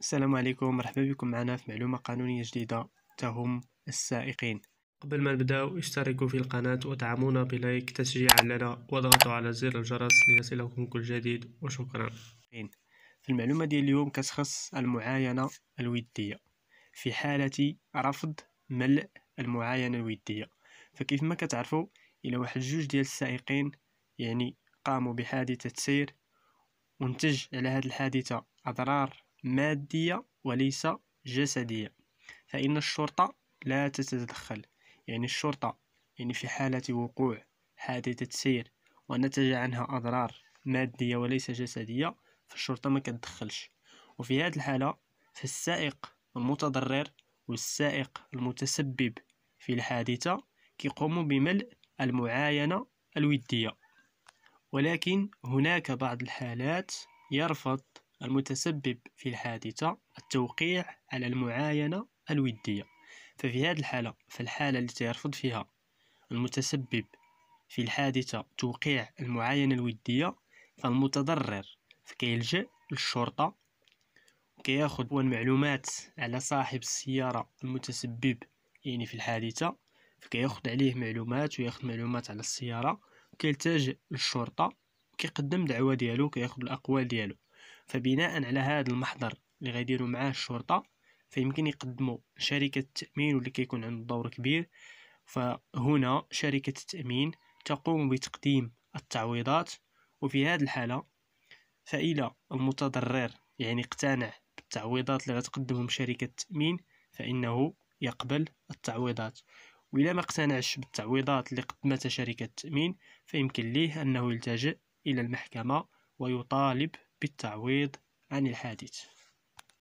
السلام عليكم مرحبا بكم معنا في معلومة قانونية جديدة تهم السائقين قبل ما نبداو اشتركوا في القناة ودعمونا بلايك تشجيعا لنا واضغطوا على زر الجرس ليصلكم كل جديد وشكرا في المعلومة ديال اليوم كتخص المعاينة الودية في حالة رفض ملء المعاينة الودية فكيف ما كتعرفوا إلى واحد جوج ديال السائقين يعني قاموا بحادثة سير وانتج على هذه الحادثة أضرار مادية وليس جسدية فإن الشرطة لا تتدخل يعني الشرطة يعني في حالة وقوع حادثة سير ونتج عنها أضرار مادية وليس جسدية فالشرطة ما كتدخلش وفي هذه الحالة فالسائق المتضرر والسائق المتسبب في الحادثة كيقوم بملء المعاينة الودية ولكن هناك بعض الحالات يرفض المتسبب في الحادثة التوقيع على المعاينة الودية ففي هذه الحالة فالحالة التي يرفض فيها المتسبب في الحادثة توقيع المعاينة الودية فالمتضرر فكيلجأ للشرطة كياخذ المعلومات على صاحب السيارة المتسبب يعني في الحادثة فكياخذ عليه معلومات وياخذ معلومات على السيارة كيلتجئ للشرطة كيقدم دعوة ديالو كياخذ الأقوال ديالو فبناء على هذا المحضر اللي غيديروا معاه الشرطه فيمكن يقدموا شركه التامين واللي كيكون عنده دور كبير فهنا شركه التامين تقوم بتقديم التعويضات وفي هذه الحاله فإلى المتضرر يعني اقتنع بالتعويضات اللي غتقدمهم شركة التأمين فإنه يقبل التعويضات وإلا ما اقتنعش بالتعويضات اللي قدمتها شركة التأمين فيمكن ليه أنه يلتجئ إلى المحكمة ويطالب بالتعويض عن الحادث